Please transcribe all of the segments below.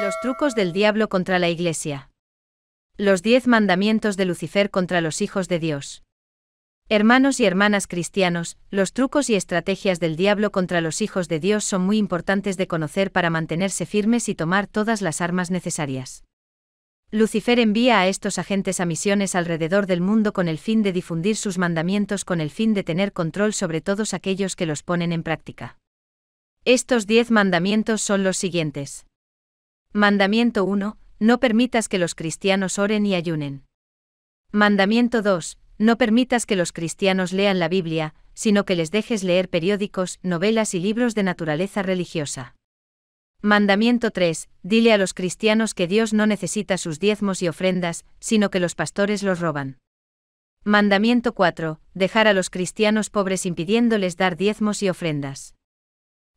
Los trucos del diablo contra la Iglesia. Los diez mandamientos de Lucifer contra los hijos de Dios. Hermanos y hermanas cristianos, los trucos y estrategias del diablo contra los hijos de Dios son muy importantes de conocer para mantenerse firmes y tomar todas las armas necesarias. Lucifer envía a estos agentes a misiones alrededor del mundo con el fin de difundir sus mandamientos con el fin de tener control sobre todos aquellos que los ponen en práctica. Estos diez mandamientos son los siguientes. Mandamiento 1. No permitas que los cristianos oren y ayunen. Mandamiento 2. No permitas que los cristianos lean la Biblia, sino que les dejes leer periódicos, novelas y libros de naturaleza religiosa. Mandamiento 3. Dile a los cristianos que Dios no necesita sus diezmos y ofrendas, sino que los pastores los roban. Mandamiento 4. Dejar a los cristianos pobres impidiéndoles dar diezmos y ofrendas.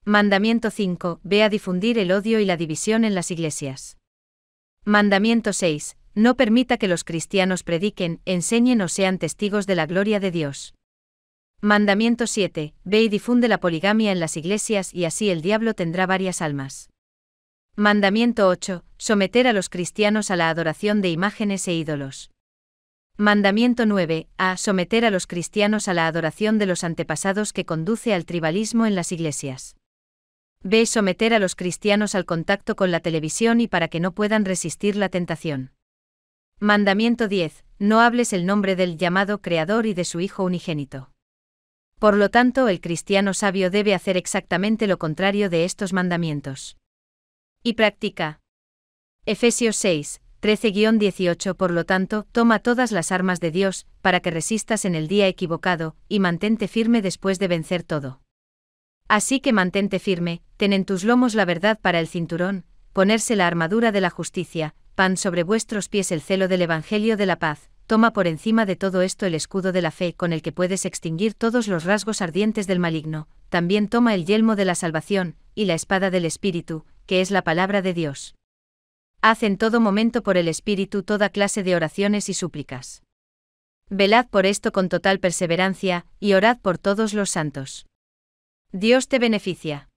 Mandamiento 5. Ve a difundir el odio y la división en las iglesias. Mandamiento 6. No permita que los cristianos prediquen, enseñen o sean testigos de la gloria de Dios. Mandamiento 7. Ve y difunde la poligamia en las iglesias y así el diablo tendrá varias almas. Mandamiento 8. Someter a los cristianos a la adoración de imágenes e ídolos. Mandamiento 9. A. Someter a los cristianos a la adoración de los antepasados que conduce al tribalismo en las iglesias. B. Someter a los cristianos al contacto con la televisión y para que no puedan resistir la tentación. Mandamiento 10. No hables el nombre del llamado Creador y de su Hijo unigénito. Por lo tanto, el cristiano sabio debe hacer exactamente lo contrario de estos mandamientos. Y practica. Efesios 6, 13-18 Por lo tanto, toma todas las armas de Dios, para que resistas en el día equivocado, y mantente firme después de vencer todo. Así que mantente firme, ten en tus lomos la verdad para el cinturón, ponerse la armadura de la justicia, pan sobre vuestros pies el celo del Evangelio de la paz, toma por encima de todo esto el escudo de la fe con el que puedes extinguir todos los rasgos ardientes del maligno, también toma el yelmo de la salvación, y la espada del Espíritu, que es la palabra de Dios. Haz en todo momento por el Espíritu toda clase de oraciones y súplicas. Velad por esto con total perseverancia, y orad por todos los santos. Dios te beneficia.